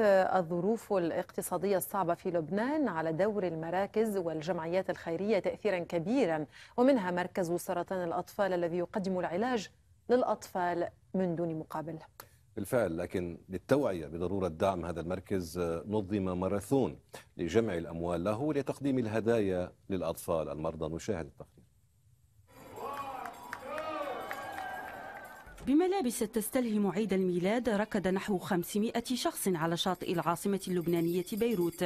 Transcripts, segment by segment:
الظروف الاقتصادية الصعبة في لبنان على دور المراكز والجمعيات الخيرية تأثيرا كبيرا ومنها مركز سرطان الأطفال الذي يقدم العلاج للأطفال من دون مقابل بالفعل لكن للتوعية بضرورة دعم هذا المركز نظم ماراثون لجمع الأموال له لتقديم الهدايا للأطفال المرضى نشاهد التقرير بملابس تستلهم عيد الميلاد ركض نحو 500 شخص على شاطئ العاصمة اللبنانية بيروت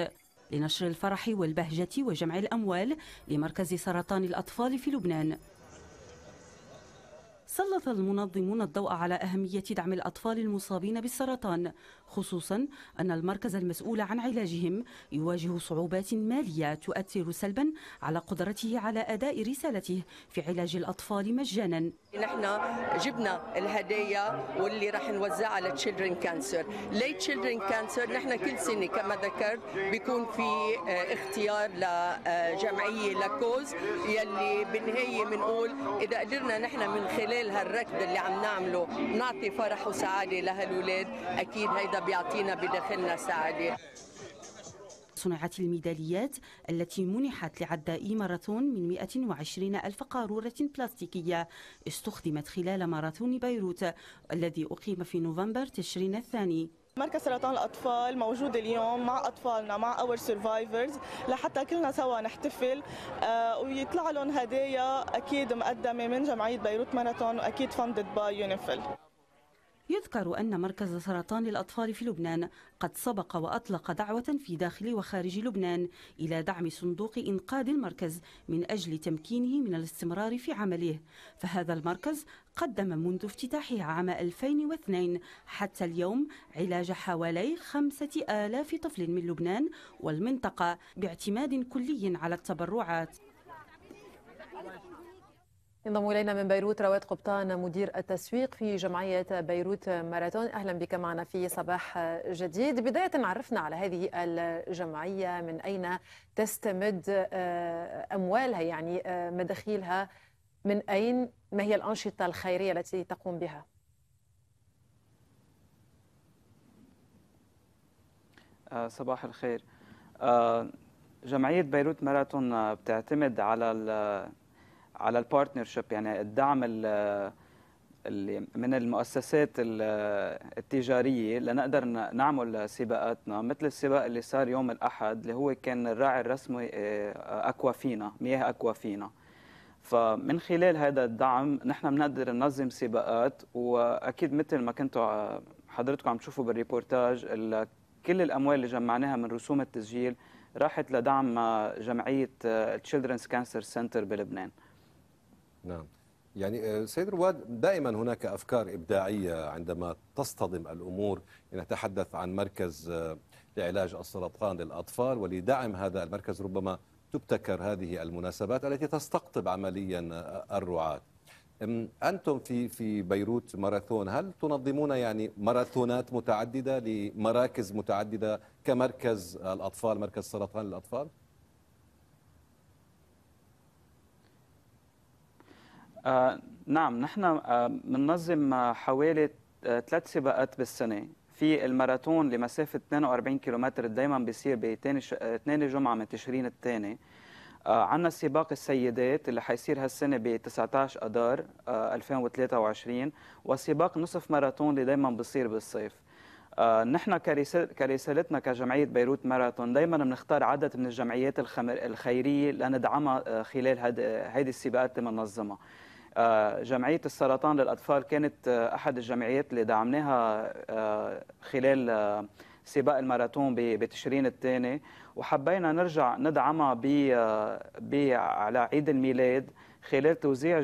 لنشر الفرح والبهجة وجمع الأموال لمركز سرطان الأطفال في لبنان سلط المنظمون الضوء على أهمية دعم الأطفال المصابين بالسرطان خصوصا أن المركز المسؤول عن علاجهم يواجه صعوبات مالية تؤثر سلبا على قدرته على أداء رسالته في علاج الأطفال مجانا نحن جبنا الهدايا واللي راح نوزعها على تشيلدرن كانسر ليه تشيلدرن كانسر نحن كل سنة كما ذكرت بيكون في آه، اختيار لجمعية آه، لكوز يلي بالنهاية بنقول إذا قدرنا نحن من خلال هالركض اللي عم نعمله نعطي فرح وسعادة لهالولاد أكيد هيدا بيعطينا بداخلنا سعادة صنعت الميداليات التي منحت لعدائي ماراثون من 120 ألف قارورة بلاستيكية استخدمت خلال ماراثون بيروت الذي أقيم في نوفمبر تشرين الثاني مركز سرطان الأطفال موجود اليوم مع أطفالنا مع أور سرفايفرز لحتى كلنا سوا نحتفل آه، ويطلع لهم هدايا أكيد مقدمة من جمعية بيروت ماراثون وأكيد فندد باي يونيفل يذكر أن مركز سرطان الأطفال في لبنان قد سبق وأطلق دعوة في داخل وخارج لبنان إلى دعم صندوق إنقاذ المركز من أجل تمكينه من الاستمرار في عمله فهذا المركز قدم منذ افتتاحه عام 2002 حتى اليوم علاج حوالي خمسة آلاف طفل من لبنان والمنطقة باعتماد كلي على التبرعات ينضم الينا من بيروت رواد قبطان مدير التسويق في جمعيه بيروت ماراثون اهلا بك معنا في صباح جديد بدايه عرفنا على هذه الجمعيه من اين تستمد آه، اموالها يعني آه، مداخيلها من اين ما هي الانشطه الخيريه التي تقوم بها آه، صباح الخير جمعيه بيروت ماراثون بتعتمد على على البارتنرشيب يعني الدعم اللي من المؤسسات التجارية لنقدر نعمل سباقاتنا مثل السباق اللي صار يوم الأحد اللي هو كان الراعي الرسمي آه، أكوافينا مياه أكوافينا فمن خلال هذا الدعم نحن بنقدر ننظم سباقات وأكيد مثل ما كنتوا آه، حضرتكم عم تشوفوا بالريبورتاج كل الأموال اللي جمعناها من رسوم التسجيل راحت لدعم آه، جمعية تشيلدرنز كانسر سنتر بلبنان نعم يعني آه، سيد رواد دائما هناك أفكار إبداعية عندما تصطدم الأمور يعني نتحدث عن مركز آه، لعلاج السرطان للأطفال ولدعم هذا المركز ربما تبتكر هذه المناسبات التي تستقطب عمليا آه، الرعاة أنتم في في بيروت ماراثون هل تنظمون يعني ماراثونات متعددة لمراكز متعددة كمركز الأطفال مركز سرطان للأطفال؟ آه نعم نحن آه، بننظم آه، حوالي آه، ثلاث سباقات بالسنه في الماراثون لمسافه 42 كيلومتر دائما بيصير بثاني ش... جمعه من تشرين الثاني عندنا سباق السيدات اللي حيصير هالسنه ب 19 اذار 2023 وسباق نصف ماراثون اللي دائما بيصير بالصيف نحن كرسالتنا كجمعيه بيروت ماراثون دائما بنختار عدد من الجمعيات الخيريه لندعمها خلال هيدي السباقات اللي بننظمها آه، جمعية السرطان للأطفال كانت آه، أحد الجمعيات اللي دعمناها آه، خلال سباق الماراثون بتشرين الثاني وحبينا نرجع ندعمها ب على عيد الميلاد خلال توزيع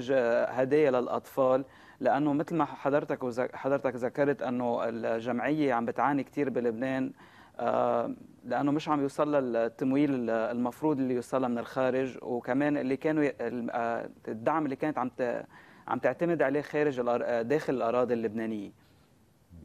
هدايا للأطفال لأنه مثل ما حضرتك حضرتك ذكرت أنه الجمعية عم بتعاني كثير بلبنان لانه مش عم يوصل التمويل المفروض اللي يوصلها من الخارج وكمان اللي كانوا آه، الدعم اللي كانت عم عم تعتمد عليه خارج آه، داخل الاراضي اللبنانيه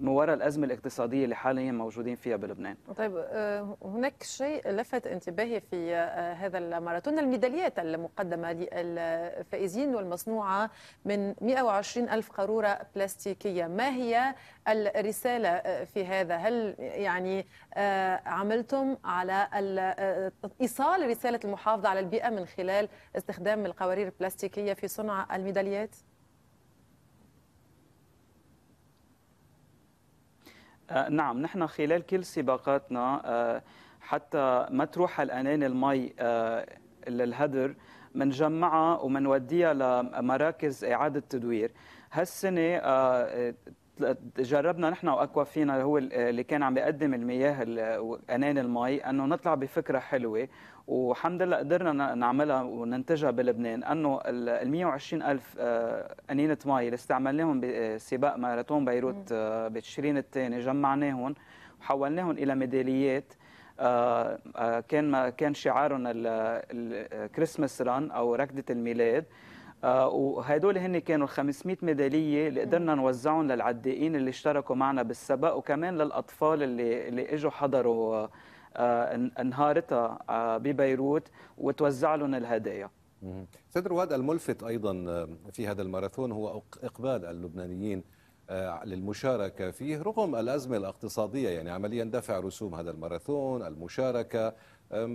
من وراء الأزمة الاقتصادية اللي حاليا موجودين فيها بلبنان طيب آه، هناك شيء لفت انتباهي في آه، هذا الماراثون الميداليات المقدمة للفائزين والمصنوعة من 120 ألف قارورة بلاستيكية ما هي الرسالة آه، في هذا هل يعني عملتم على إيصال رسالة المحافظة على البيئة من خلال استخدام القوارير البلاستيكية في صنع الميداليات؟ آه، نعم نحن خلال كل سباقاتنا آه، حتى ما تروح الاناني المي آه، للهدر منجمعها ومنوديها لمراكز اعاده تدوير هالسنه جربنا نحن واكوا اللي هو اللي كان عم بيقدم المياه اناني المي انه نطلع بفكره حلوه والحمد لله قدرنا نعملها وننتجها بلبنان انه ال 120 الف آه، قنينه مي اللي استعملناهم بسباق آه، ماراثون بيروت آه، بتشرين الثاني جمعناهم وحولناهم الى ميداليات كان ما كان شعارهم الكريسماس ران او ركضه الميلاد وهدول هن كانوا 500 ميداليه اللي قدرنا نوزعهم للعدائين اللي اشتركوا معنا بالسباق وكمان للاطفال اللي اللي اجوا حضروا آه، انهارتها آه، ببيروت وتوزع لهم الهدايا سيد رواد الملفت أيضا آه، في هذا الماراثون هو إقبال اللبنانيين للمشاركة فيه رغم الأزمة الاقتصادية يعني عمليا دفع رسوم هذا الماراثون المشاركة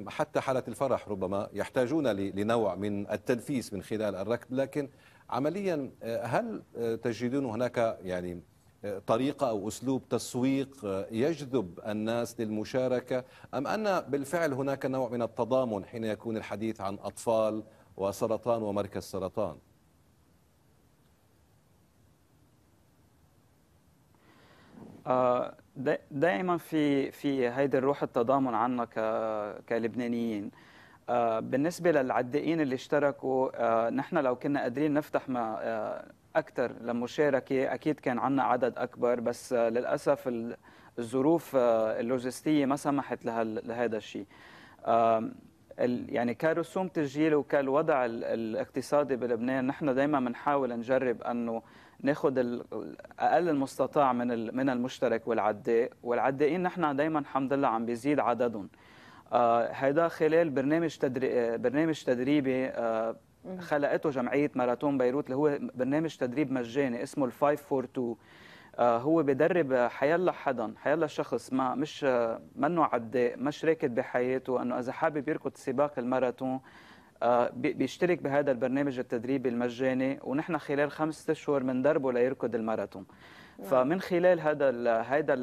حتى حالة الفرح ربما يحتاجون لنوع من التنفيس من خلال الركب لكن عمليا هل تجدون هناك يعني طريقة أو أسلوب تسويق يجذب الناس للمشاركة أم أن بالفعل هناك نوع من التضامن حين يكون الحديث عن أطفال وسرطان ومركز سرطان آه، دائما في في هيدي الروح التضامن عنا كلبنانيين آه، بالنسبة للعدائين اللي اشتركوا آه، نحن لو كنا قادرين نفتح اكثر للمشاركه اكيد كان عنا عدد اكبر بس آه، للاسف الظروف آه، اللوجستيه ما سمحت لهذا الشيء يعني كرسوم تسجيل وكالوضع الاقتصادي بلبنان نحن دائما بنحاول نجرب انه ناخذ اقل المستطاع من من المشترك والعداء والعدائين نحن دائما الحمد لله عم بيزيد عددهم هذا آه، خلال برنامج تدريبي برنامج تدريبي خلقته جمعيه ماراثون بيروت اللي هو برنامج تدريب مجاني اسمه ال 542 آه، هو بدرب حيلا حدا حيلا شخص ما مش آه، منه عداء مش راكد بحياته انه اذا حابب يركض سباق الماراثون آه، بيشترك بهذا البرنامج التدريبي المجاني ونحن خلال خمسة اشهر بندربه ليركض الماراثون نعم. فمن خلال هذا هذا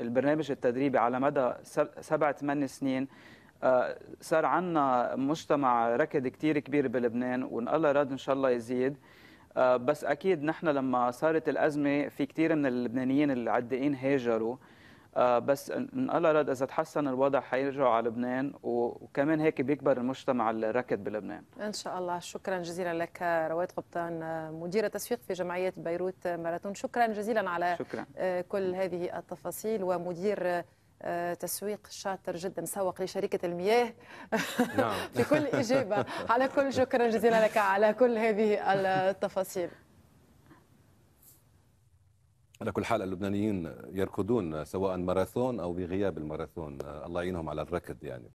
البرنامج التدريبي على مدى سبع ثمان سنين آه، صار عندنا مجتمع ركد كثير كبير بلبنان وان الله راد ان شاء الله يزيد آه، بس اكيد نحن لما صارت الازمه في كثير من اللبنانيين العدائين هاجروا آه، بس ان الله راد اذا تحسن الوضع حيرجعوا على لبنان وكمان هيك بيكبر المجتمع الركد بلبنان ان شاء الله شكرا جزيلا لك رواد قبطان مديره تسويق في جمعيه بيروت ماراثون شكرا جزيلا على شكرا. كل هذه التفاصيل ومدير آه، تسويق شاطر جدا مسوق لشركة المياه نعم. في كل إجابة على كل شكرا جزيلا لك على كل هذه التفاصيل على كل حال اللبنانيين يركضون سواء ماراثون أو بغياب الماراثون آه، الله يعينهم على الركض يعني